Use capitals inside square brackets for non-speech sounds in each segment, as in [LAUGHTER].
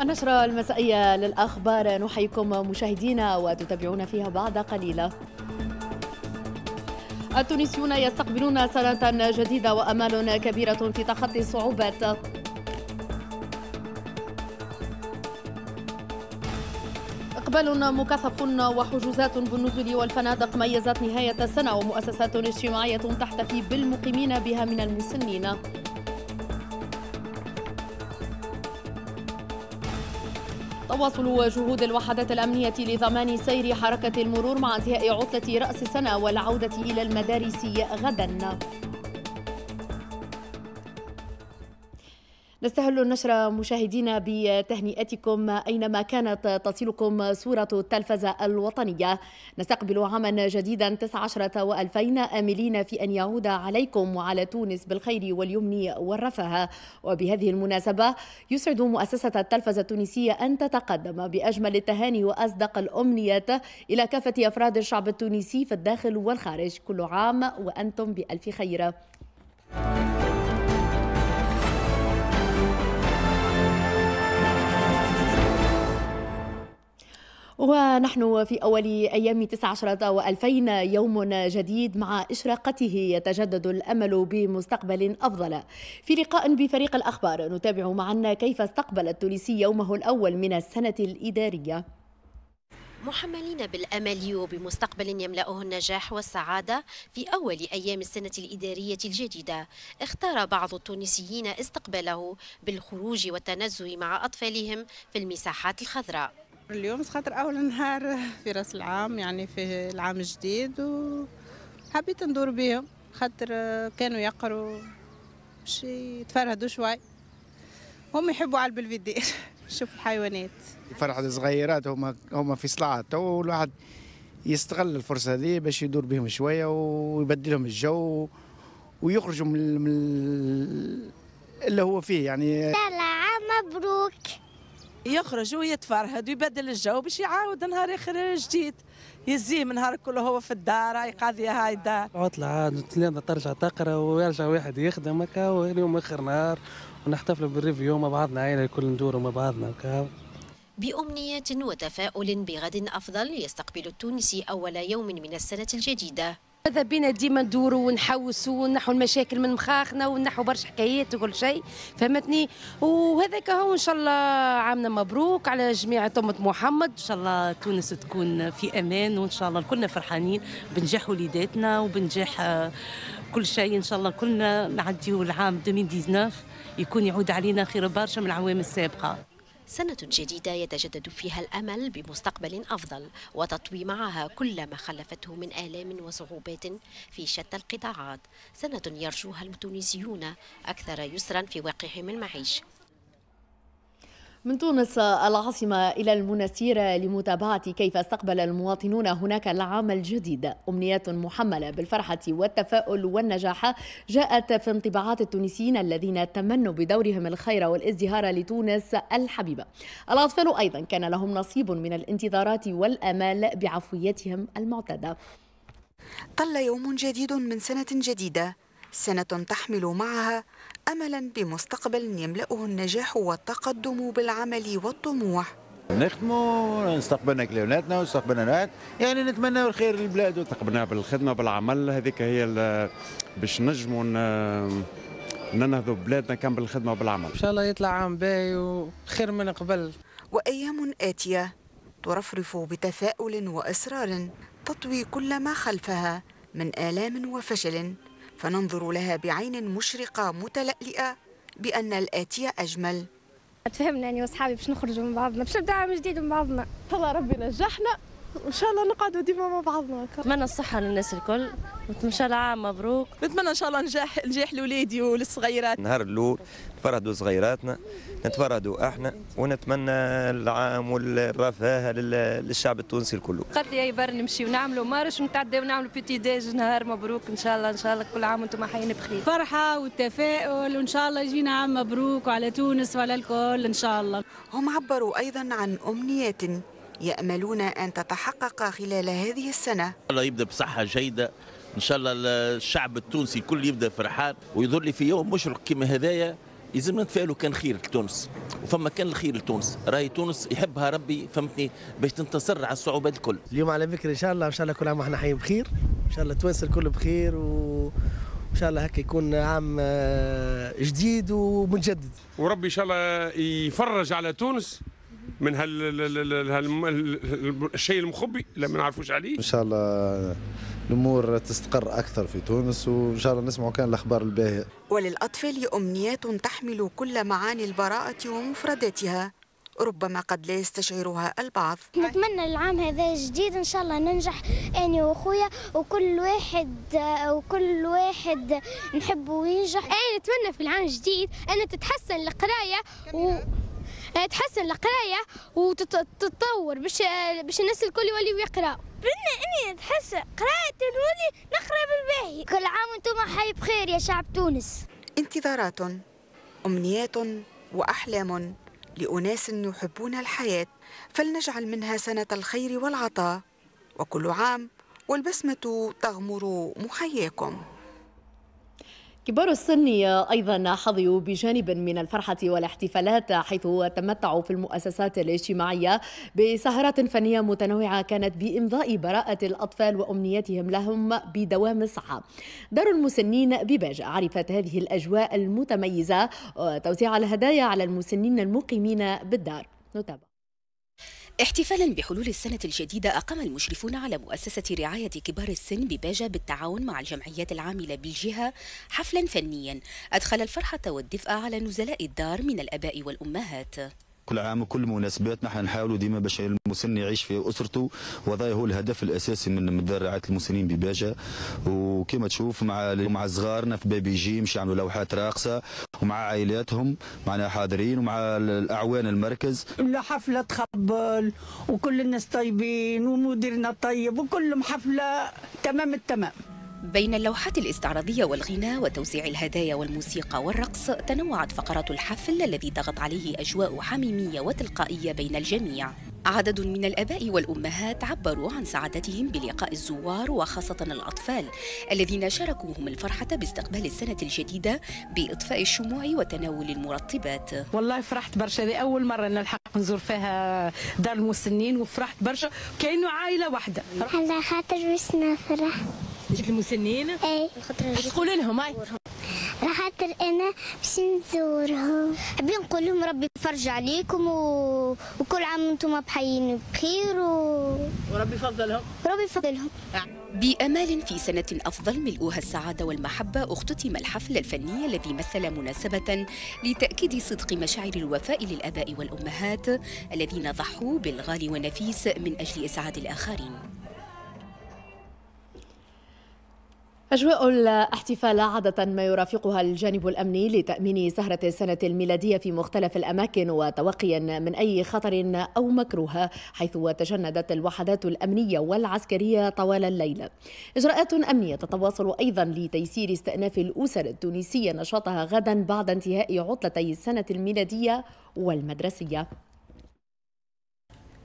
النشرة المسائية للأخبار نحييكم مشاهدينا وتتابعون فيها بعد قليلة التونسيون يستقبلون سنة جديدة وأمال كبيرة في تخطي الصعوبات إقبال مكثف وحجوزات بالنزل والفنادق ميزت نهاية السنة ومؤسسات اجتماعية تحتفي بالمقيمين بها من المسنين تواصل جهود الوحدات الأمنية لضمان سير حركة المرور مع انتهاء عطلة رأس السنة والعودة إلى المدارس غدا نستهل النشر مشاهدينا بتهنئتكم أينما كانت تصلكم صورة التلفزة الوطنية نستقبل عاما جديدا 19 و2000 آملين في أن يعود عليكم وعلى تونس بالخير واليمن والرفاه وبهذه المناسبة يسعد مؤسسة التلفزة التونسية أن تتقدم بأجمل التهاني وأصدق الأمنيات إلى كافة أفراد الشعب التونسي في الداخل والخارج كل عام وأنتم بألف خير Thank you. ونحن في أول أيام 19 و2000 يوم جديد مع إشراقته يتجدد الأمل بمستقبل أفضل في لقاء بفريق الأخبار نتابع معنا كيف استقبل التونسي يومه الأول من السنة الإدارية محملين بالامل وبمستقبل يملاه النجاح والسعاده في اول ايام السنه الاداريه الجديده اختار بعض التونسيين استقباله بالخروج والتنزه مع اطفالهم في المساحات الخضراء اليوم خاطر أول نهار في راس العام يعني في العام الجديد وحبيت ندور بيهم خاطر كانوا يقروا باش يتفرهدوا شوي هم يحبوا على البلفيدير [LAUGHS] شوف الحيوانات فرحة الصغيرات هما هما في صلاة تو والواحد يستغل الفرصة هذه باش يدور بهم شوية ويبدلهم الجو ويخرجوا من اللي هو فيه يعني لا لا مبروك يخرج ويتفرهد ويبدل الجو باش يعاود نهار اخر جديد يزيه من نهار كله هو في الدار يقضي هاي الدار عطلة عاد ترجع تقرا ويرجع واحد يخدم هكا واليوم اخر نهار ونحتفلوا بالريفيو مع بعضنا عائله الكل ندوروا مع بعضنا هكا بأمنية وتفاؤل بغد أفضل يستقبل التونسي أول يوم من السنة الجديدة ماذا بينا ديما ندوروا ونحوسوا ونحو المشاكل من مخاخنا ونحو برشا حكايات وكل شيء فهمتني وهذاك هو ان شاء الله عامنا مبروك على جميع طمة محمد ان شاء الله تونس تكون في امان وان شاء الله كلنا فرحانين بنجاح وليداتنا وبنجاح آه، كل شيء ان شاء الله كلنا نعديو العام 2019 يكون يعود علينا خير برشا من العوام السابقه سنة جديدة يتجدد فيها الأمل بمستقبل أفضل وتطوي معها كل ما خلفته من آلام وصعوبات في شتى القطاعات سنة يرجوها التونسيون أكثر يسرا في واقعهم المعيش من تونس العاصمة إلى المنستير لمتابعة كيف استقبل المواطنون هناك العام الجديد أمنيات محملة بالفرحة والتفاؤل والنجاح جاءت في انطباعات التونسيين الذين تمنوا بدورهم الخير والازدهار لتونس الحبيبة الأطفال أيضا كان لهم نصيب من الانتظارات والأمال بعفويتهم المعتادة طل يوم جديد من سنة جديدة سنة تحمل معها أملا بمستقبل يملأه النجاح والتقدم بالعمل والطموح نخدموا نستقبلنا كلاوناتنا ونستقبلنا يعني نتمنى الخير للبلاد وتقبلنا بالخدمه بالعمل هذيك هي باش نجموا ننهضوا بلادنا كان بالخدمه بالعمل ان شاء الله يطلع عام باهي وخير من قبل وايام اتيه ترفرف بتفاؤل واسرار تطوي كل ما خلفها من الام وفشل فننظر لها بعين مشرقة متلألئة بأن الآتي أجمل تفهمنا أنا يعني وصحابي باش نخرجوا من بعضنا باش نبداو عام جديد من بعضنا الله ربي نجحنا وان شاء الله نقعدوا ديما مع بعضنا نتمنى الصحه للناس الكل وان شاء الله عام مبروك نتمنى ان شاء الله نجاح نجاح لوليدي وللصغيرات النهار الاول نتفرهدوا صغيراتنا نتفرهدوا احنا ونتمنى العام والرفاهه للشعب التونسي الكل قد يا يبر نمشي ونعملوا مارش ونتعدى ونعملوا بيتي ديج نهار مبروك ان شاء الله ان شاء الله كل عام وانتم حيين بخير فرحه والتفاؤل وان شاء الله يجينا عام مبروك وعلى تونس وعلى الكل ان شاء الله هم عبروا ايضا عن امنيات يأملون أن تتحقق خلال هذه السنة الله يبدأ بصحة جيدة إن شاء الله الشعب التونسي كل يبدأ فرحان ويظهر لي في يوم مشرق كما هذايا يلزمنا نتفائلوا كان خير لتونس وفما كان الخير لتونس راهي تونس يحبها ربي فهمتني باش تنتصر على الصعوبات الكل اليوم على فكره ان شاء الله ان شاء الله كل عام احنا حي بخير ان شاء الله تونس الكل بخير وان شاء الله هكا يكون عام آه، جديد ومتجدد وربي ان شاء الله يفرج على تونس من الشيء المخبي اللي ما نعرفوش عليه ان شاء الله الامور تستقر اكثر في تونس وان شاء الله نسمعوا كان الاخبار الباهيه وللاطفال امنيات تحمل كل معاني البراءه ومفرداتها ربما قد لا يستشعرها البعض نتمنى العام هذا الجديد ان شاء الله ننجح انا واخويا وكل واحد وكل واحد نحبه ينجح انا نتمنى في العام الجديد ان تتحسن القرايه و... آه، تحسن القرايه وتتطور باش آه، باش الناس الكل يولي يقراو بنا اني نتحسن قرايتي نولي نقرا بالباهي كل عام وانتم حي بخير يا شعب تونس انتظارات امنيات واحلام لاناس يحبون الحياه فلنجعل منها سنه الخير والعطاء وكل عام والبسمه تغمر محياكم كبار السن أيضا حظيوا بجانب من الفرحة والاحتفالات حيث تمتعوا في المؤسسات الاجتماعية بسهرات فنية متنوعة كانت بإمضاء براءة الأطفال وأمنياتهم لهم بدوام الصحة دار المسنين بباجة عرفت هذه الأجواء المتميزة وتوزيع آه، الهدايا على المسنين المقيمين بالدار نتابع احتفالا بحلول السنة الجديدة أقام المشرفون على مؤسسة رعاية كبار السن بباجة بالتعاون مع الجمعيات العاملة بالجهة حفلا فنيا أدخل الفرحة والدفء على نزلاء الدار من الآباء والأمهات كل عام وكل مناسبات نحن نحاولوا ديما باش المسن يعيش في اسرته وهذا هو الهدف الاساسي من مدرعه المسنين بباجه وكما تشوف مع مع صغارنا في بابي مش يعملوا لوحات راقصه ومع عائلاتهم معنا حاضرين ومع الاعوان المركز الحفله تخبل وكل الناس طيبين ومديرنا طيب وكل حفله تمام التمام بين اللوحات الاستعراضية والغناء وتوزيع الهدايا والموسيقى والرقص تنوعت فقرات الحفل الذي ضغط عليه أجواء حميمية وتلقائية بين الجميع عدد من الآباء والأمهات عبروا عن سعادتهم بلقاء الزوار وخاصة الأطفال الذين شاركوهم الفرحة باستقبال السنة الجديدة بإطفاء الشموع وتناول المرطبات والله فرحت برشا هذه أول مرة نلحق نزور فيها دار المسنين وفرحت برشا كأنه عائلة واحدة على خاطر بس جبت المسنين؟ اي اش تقولوا لهم هاي؟ خاطر انا باش نزورهم حبي نقول لهم ربي يفرج عليكم و... وكل عام وانتم بحيين بخير و... وربي يفضلهم ربي يفضلهم بأمال في سنة أفضل ملؤها السعادة والمحبة اختتم الحفل الفني الذي مثل مناسبة لتأكيد صدق مشاعر الوفاء للآباء والأمهات الذين ضحوا بالغالي والنفيس من أجل إسعاد الآخرين أجواء الاحتفال عادة ما يرافقها الجانب الأمني لتأمين سهرة السنة الميلادية في مختلف الأماكن وتوقيا من أي خطر أو مكروه حيث تجندت الوحدات الأمنية والعسكرية طوال الليل إجراءات أمنية تتواصل أيضا لتيسير استئناف الأسر التونسية نشاطها غدا بعد انتهاء عطلتي السنة الميلادية والمدرسية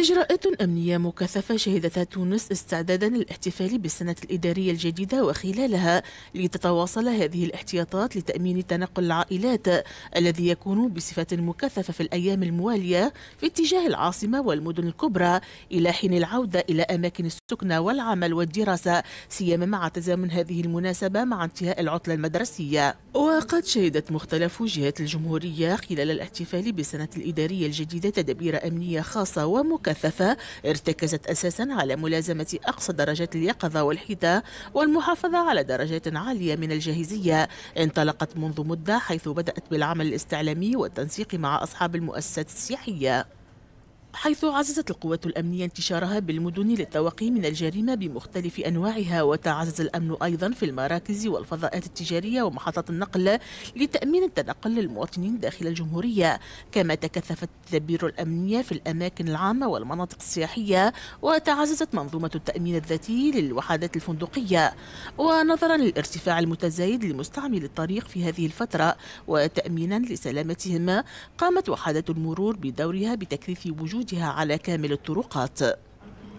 إجراءات أمنية مكثفة شهدتها تونس استعدادا للاحتفال بالسنة الإدارية الجديدة وخلالها لتتواصل هذه الاحتياطات لتأمين تنقل العائلات الذي يكون بصفة مكثفة في الأيام الموالية في اتجاه العاصمة والمدن الكبرى إلى حين العودة إلى أماكن السكنة والعمل والدراسة سيما مع تزامن هذه المناسبة مع انتهاء العطلة المدرسية وقد شهدت مختلف جهات الجمهورية خلال الاحتفال بالسنة الإدارية الجديدة تدابير أمنية خاصة ومكثفة المكثفه ارتكزت أساسا على ملازمة أقصى درجات اليقظة والحيطة والمحافظة على درجات عالية من الجاهزية انطلقت منذ مدة حيث بدأت بالعمل الاستعلامي والتنسيق مع أصحاب المؤسسات السياحية حيث عززت القوات الأمنية انتشارها بالمدن للتوقي من الجريمة بمختلف أنواعها وتعزز الأمن أيضا في المراكز والفضاءات التجارية ومحطات النقل لتأمين التنقل للمواطنين داخل الجمهورية كما تكثفت التدابير الأمنية في الأماكن العامة والمناطق السياحية وتعززت منظومة التأمين الذاتي للوحدات الفندقية ونظرا للارتفاع المتزايد لمستعمل الطريق في هذه الفترة وتأمينا لسلامتهم قامت وحدات المرور بدورها بتكثيف وجود وجهها على كامل الطرقات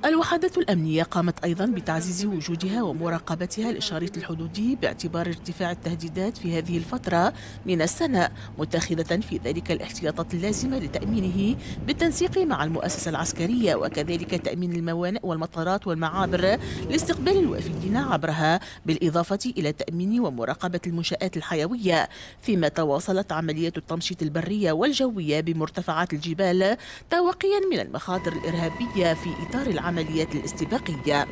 الوحدات الأمنية قامت أيضا بتعزيز وجودها ومراقبتها لشريط الحدودي باعتبار ارتفاع التهديدات في هذه الفترة من السنة متخذة في ذلك الاحتياطات اللازمة لتأمينه بالتنسيق مع المؤسسة العسكرية وكذلك تأمين الموانئ والمطارات والمعابر لاستقبال الوافدين عبرها بالإضافة إلى تأمين ومراقبة المنشآت الحيوية فيما تواصلت عملية التمشيط البرية والجوية بمرتفعات الجبال توقيا من المخاطر الإرهابية في إطار العمل العمليات الاستباقية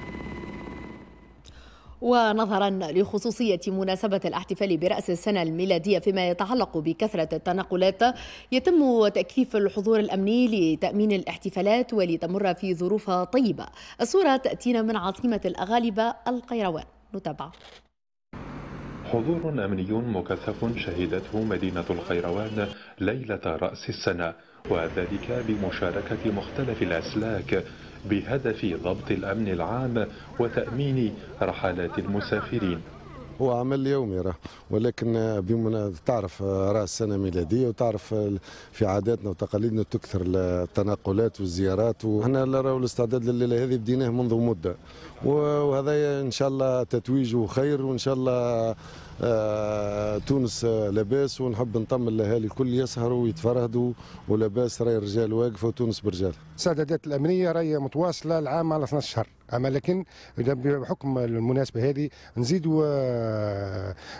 ونظرا لخصوصية مناسبة الاحتفال برأس السنة الميلادية فيما يتعلق بكثرة التنقلات يتم تكثيف الحضور الأمني لتأمين الاحتفالات ولتمر في ظروف طيبة الصورة تأتينا من عاصمة الأغالبة القيروان نتابع حضور أمني مكثف شهدته مدينة القيروان ليلة رأس السنة وذلك بمشاركة مختلف الأسلاك بهدف ضبط الأمن العام وتأمين رحلات المسافرين هو عمل يومي راه ولكن بما تعرف راه السنه ميلاديه وتعرف في عاداتنا وتقاليدنا تكثر التنقلات والزيارات وحنا راهو الاستعداد لليله هذه بديناه منذ مده وهذا ان شاء الله تتويجه خير وان شاء الله آه، تونس آه، لاباس ونحب نطمن الاهالي الكل يسهروا ويتفرهدوا ولاباس راي الرجال واقفه وتونس برجالها. السدادات الامنيه راهي متواصله العام على 12 شهر. اما لكن بحكم المناسبه هذه نزيدوا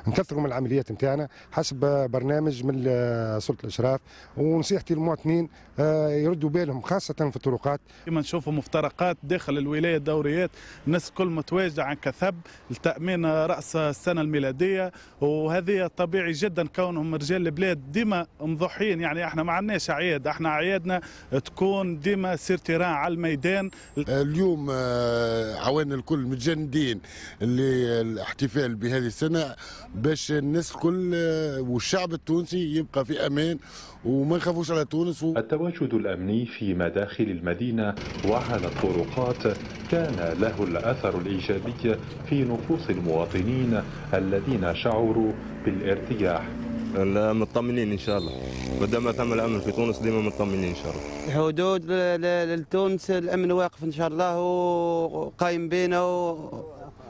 نكثروا من العمليات نتاعنا حسب برنامج من سلطه الاشراف ونصيحتي للمواطنين آه، يردوا بالهم خاصه في الطرقات كما نشوفوا مفترقات داخل الولايه دوريات الناس الكل متواجده عن كثب لتامين راس السنه الميلاديه وهذه طبيعي جدا كونهم رجال البلاد ديما مضحين يعني احنا ما عندناش اعياد احنا اعيادنا تكون ديما سيرتيران على الميدان اليوم آه، عوان الكل متجندين للاحتفال بهذه السنه باش الناس الكل والشعب التونسي يبقى في امان وما نخافوش على تونس و... التواجد الامني في مداخل المدينه وعلى الطرقات كان له الاثر الايجابي في نفوس المواطنين الذين شعروا بالارتياح مطمنين ان شاء الله ما دام ثم الامن في تونس ديما مطمنين ان شاء الله حدود لتونس الامن واقف ان شاء الله وقايم بينا و...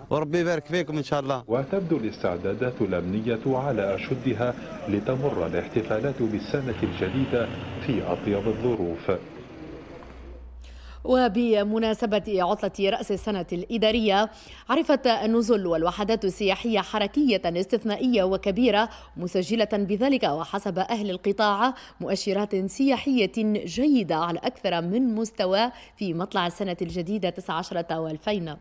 وربي يبارك فيكم ان شاء الله وتبدو الاستعدادات الامنيه على اشدها لتمر الاحتفالات بالسنه الجديده في اطيب الظروف وبمناسبة عطلة رأس السنة الإدارية عرفت النزل والوحدات السياحية حركية استثنائية وكبيرة مسجلة بذلك وحسب أهل القطاع مؤشرات سياحية جيدة على أكثر من مستوى في مطلع السنة الجديدة 19 و2000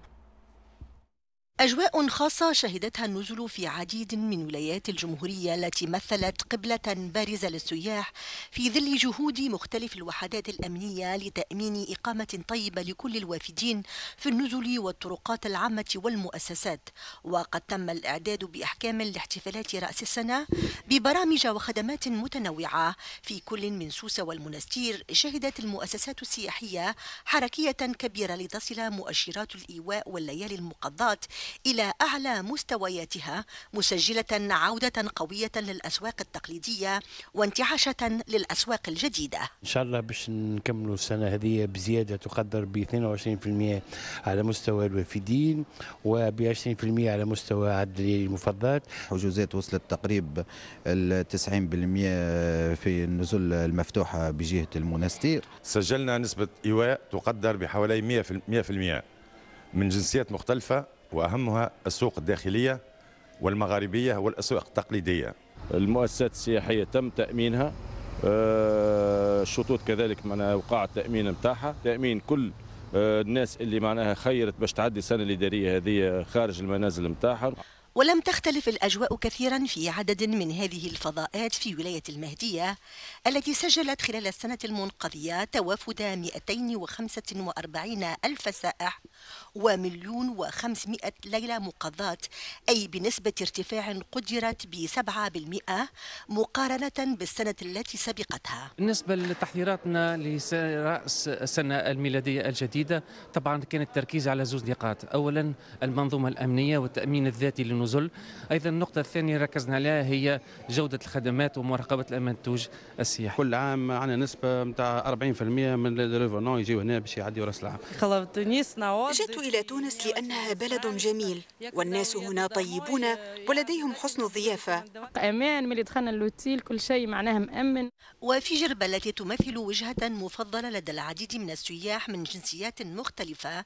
أجواء خاصة شهدتها النزل في عديد من ولايات الجمهورية التي مثلت قبلة بارزة للسياح في ظل جهود مختلف الوحدات الأمنية لتأمين إقامة طيبة لكل الوافدين في النزل والطرقات العامة والمؤسسات وقد تم الإعداد بأحكام لاحتفالات رأس السنة ببرامج وخدمات متنوعة في كل من سوسة والمنستير شهدت المؤسسات السياحية حركية كبيرة لتصل مؤشرات الإيواء والليالي المقضات إلى أعلى مستوياتها مسجلة عودة قوية للأسواق التقليدية وانتعاشة للأسواق الجديدة إن شاء الله باش نكملوا السنة هذه بزيادة تقدر ب 22% على مستوى الوافدين وب 20% على مستوى عدد المفضات حجوزات وصلت تقريب 90% في النزول المفتوحة بجهة المنستير سجلنا نسبة إيواء تقدر بحوالي 100% من جنسيات مختلفة واهمها السوق الداخليه والمغاربيه والاسواق التقليديه. المؤسسات السياحيه تم تامينها آه، الشطوط كذلك معناها وقع التامين نتاعها تامين كل آه، الناس اللي معناها خيرت باش تعدي السنه الاداريه هذه خارج المنازل نتاعها ولم تختلف الأجواء كثيرا في عدد من هذه الفضاءات في ولاية المهدية التي سجلت خلال السنة المنقضية توافد 245 ألف سائح ومليون وخمسمائة ليلة مقضاة أي بنسبة ارتفاع قدرت ب 7% مقارنة بالسنة التي سبقتها بالنسبة لتحضيراتنا لرأس السنة الميلادية الجديدة طبعا كان التركيز على زوج نقاط أولا المنظومة الأمنية والتأمين الذاتي للنزل أيضا النقطة الثانية ركزنا عليها هي جودة الخدمات ومراقبة الأمن التوج السياسي السياحي كل عام عندنا نسبه نتاع 40% من الريفونون يجيو هنا باش يعديوا راس العام جئت الى تونس لانها بلد جميل والناس هنا طيبون ولديهم حسن الضيافه امان ملي دخلنا اللوتيل كل شيء معناه مامن وفي جربه التي تمثل وجهه مفضله لدى العديد من السياح من جنسيات مختلفه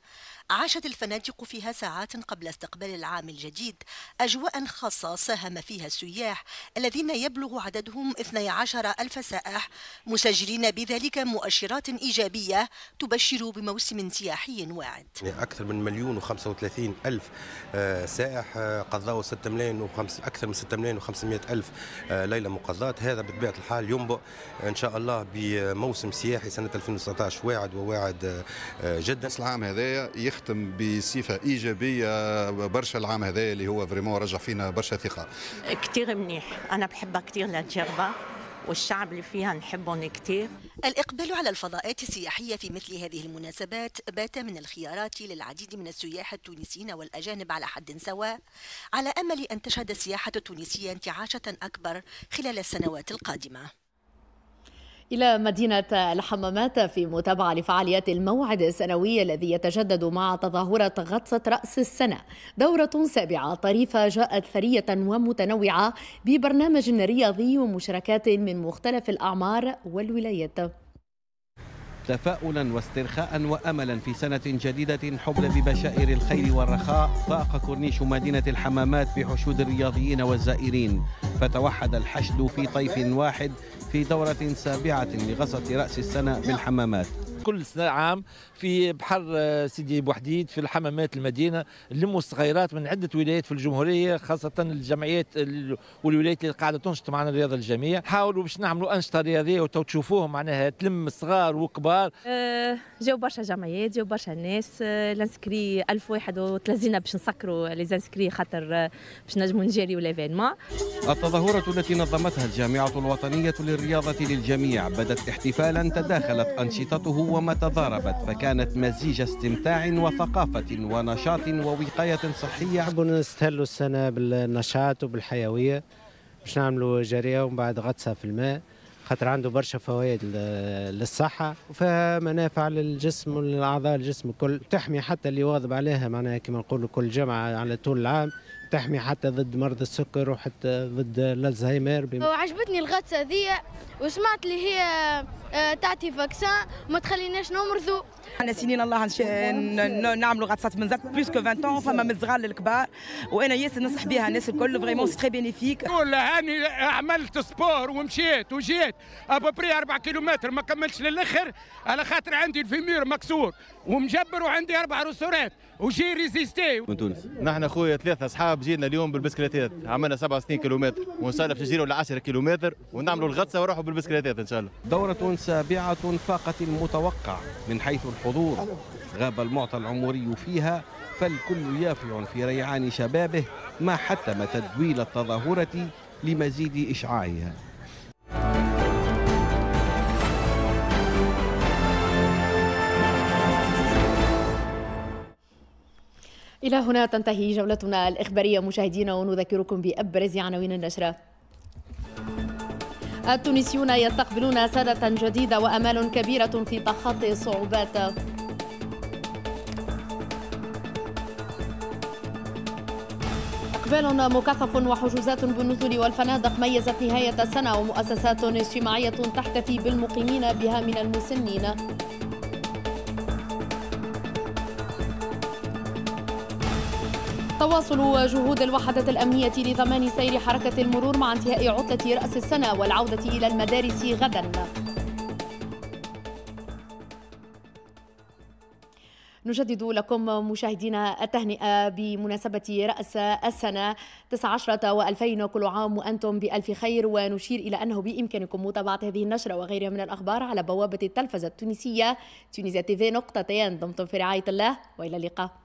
عاشت الفنادق فيها ساعات قبل استقبال العام الجديد أجواء خاصة ساهم فيها السياح الذين يبلغ عددهم 12 ألف سائح مسجلين بذلك مؤشرات إيجابية تبشر بموسم سياحي واعد أكثر من مليون و35 ألف آه، سائح آه، قضاوا 6 ملايين وخمس أكثر من 6 ملايين و500 ألف آه، ليلة مقضاة هذا بطبيعة الحال ينبؤ إن شاء الله بموسم سياحي سنة 2019 واعد وواعد جدا العام هذايا يختم بصفه ايجابيه برشا العام هذا اللي هو فريمون رجع فينا برشا ثقه كثير منيح انا بحبها كثير للتجربه والشعب اللي فيها نحبهم كثير الإقبال على الفضاءات السياحية في مثل هذه المناسبات بات من الخيارات للعديد من السياح التونسيين والأجانب على حد سواء على أمل أن تشهد السياحة التونسية انتعاشة أكبر خلال السنوات القادمة إلى مدينة الحمامات في متابعة لفعاليات الموعد السنوي الذي يتجدد مع تظاهرة غطسة رأس السنة دورة سابعة طريفة جاءت ثرية ومتنوعة ببرنامج رياضي ومشاركات من مختلف الأعمار والولايات تفاؤلا واسترخاء واملا في سنه جديده حبل ببشائر الخير والرخاء ضاق كورنيش مدينه الحمامات بحشود الرياضيين والزائرين فتوحد الحشد في طيف واحد في دوره سابعه لغسط راس السنه بالحمامات كل سنة عام في بحر آه، سيدي بوحديد في الحمامات المدينة لموا الصغيرات من عدة ولايات في الجمهورية خاصة الجمعيات والولايات اللي قاعدة تنشط معنا الرياضة الجميع حاولوا باش نعملوا أنشطة رياضية وتشوفوهم معناها تلم صغار وكبار الاخبار آه، جاو برشا جمعيات جاو برشا ناس آه، لانسكري 1031 باش نسكروا لي زانسكري خاطر آه، باش نجموا نجريوا ليفينمون التظاهرة التي نظمتها الجامعة الوطنية للرياضة للجميع بدت احتفالا تداخلت أنشطته وما تضاربت فكانت مزيج استمتاع وثقافة ونشاط ووقاية صحية نحب نستهلوا السنة بالنشاط وبالحيوية باش نعملوا جريه ومن بعد غطسه في الماء خاطر عنده برشا فوائد للصحة وفيها منافع للجسم ولأعضاء الجسم الكل تحمي حتى اللي واظب عليها معناها كما نقول كل جمعة على طول العام تحمي حتى ضد مرض السكر وحتى ضد الزهايمر وعجبتني الغطسة ذي وسمعت اللي هي آه، تعطي فاكسان ما تخليناش نمرضوا انا سنين الله نعملوا غطسات من زاد بلوس 20 عام فما من الصغار للكبار وانا ياسر ننصح بها الناس الكل فريمون سي تري بينيفيك ولا هاني عملت سبور ومشيت وجيت ابوبري 4 كيلومتر ما كملتش للاخر على خاطر عندي الفيمير مكسور ومجبر وعندي اربع رسورات وجي ريزيستي من تونس نحن خويا ثلاثه اصحاب جينا اليوم بالبسكليتات عملنا سنين كيلومتر ونسالف في الجزيره ولا 10 كيلومتر ونعملوا الغطسه ونروحوا بالبسكليتات ان شاء الله. دورة سابعة فاقت المتوقع من حيث الحضور غاب المعطى العمري فيها فالكل يافع في ريعان شبابه ما حتم تدويل التظاهرة لمزيد إشعاعها إلى هنا تنتهي جولتنا الإخبارية مشاهدينا ونذكركم بأبرز عناوين النشرة التونسيون يستقبلون سادة جديدة وأمال كبيرة في تخطي الصعوبات إقبال مكثف وحجوزات بالنزل والفنادق ميزت نهاية السنة ومؤسسات اجتماعية تحتفي بالمقيمين بها من المسنين تواصل جهود الوحدة الأمنية لضمان سير حركة المرور مع انتهاء عطلة رأس السنة والعودة إلى المدارس غداً نجدد لكم مشاهدينا التهنئة بمناسبة رأس السنة 19 و2000 كل عام وأنتم بألف خير ونشير إلى أنه بإمكانكم متابعة هذه النشرة وغيرها من الأخبار على بوابة التلفزة التونسية تونسيا تيفي نقطتين دمتم في رعاية الله وإلى اللقاء